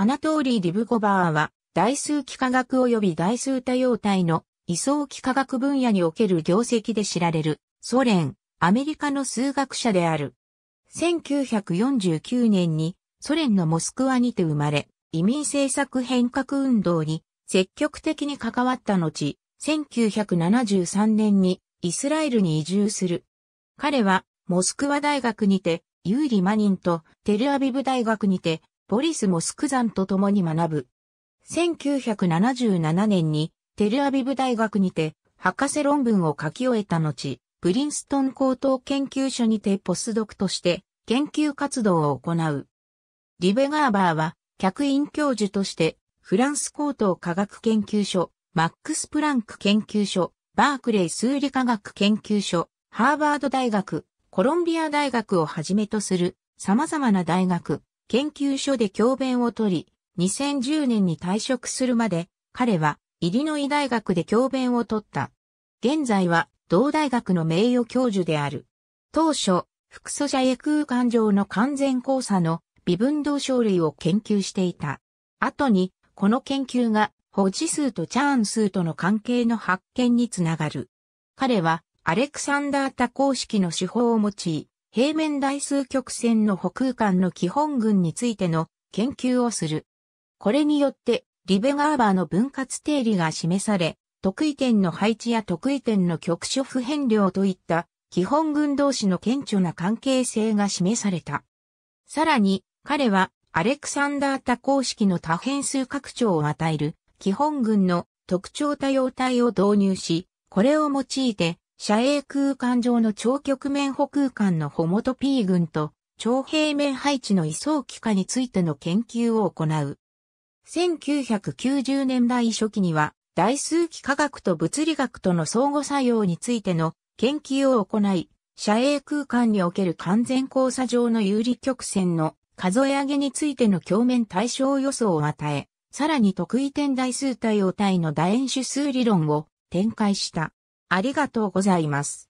アナトーリー・ディブコバーは、大数幾何学及び大数多様体の位相幾何学分野における業績で知られる、ソ連、アメリカの数学者である。1949年にソ連のモスクワにて生まれ、移民政策変革運動に積極的に関わった後、1973年にイスラエルに移住する。彼はモスクワ大学にて、ユーリ・マニンとテルアビブ大学にてボリス・モスクザンと共に学ぶ。1977年にテルアビブ大学にて博士論文を書き終えた後、プリンストン高等研究所にてポスドクとして研究活動を行う。リベガーバーは客員教授としてフランス高等科学研究所、マックス・プランク研究所、バークレイ数理科学研究所、ハーバード大学、コロンビア大学をはじめとする様々な大学、研究所で教鞭を取り、2010年に退職するまで、彼は、イリノイ大学で教鞭を取った。現在は、同大学の名誉教授である。当初、副素社へ空間上の完全交差の微分動症類を研究していた。後に、この研究が、保持数とチャーン数との関係の発見につながる。彼は、アレクサンダー多項式の手法を用い、平面台数曲線の補空間の基本群についての研究をする。これによって、リベガーバーの分割定理が示され、得意点の配置や得意点の局所不変量といった基本群同士の顕著な関係性が示された。さらに、彼はアレクサンダー多項式の多変数拡張を与える基本群の特徴多様体を導入し、これを用いて遮影空間上の超局面補空間のホモトピー群と超平面配置の位相機化についての研究を行う。1990年代初期には、大数機科学と物理学との相互作用についての研究を行い、遮影空間における完全交差上の有利曲線の数え上げについての鏡面対象予想を与え、さらに得意点代数対応体の楕円種数理論を展開した。ありがとうございます。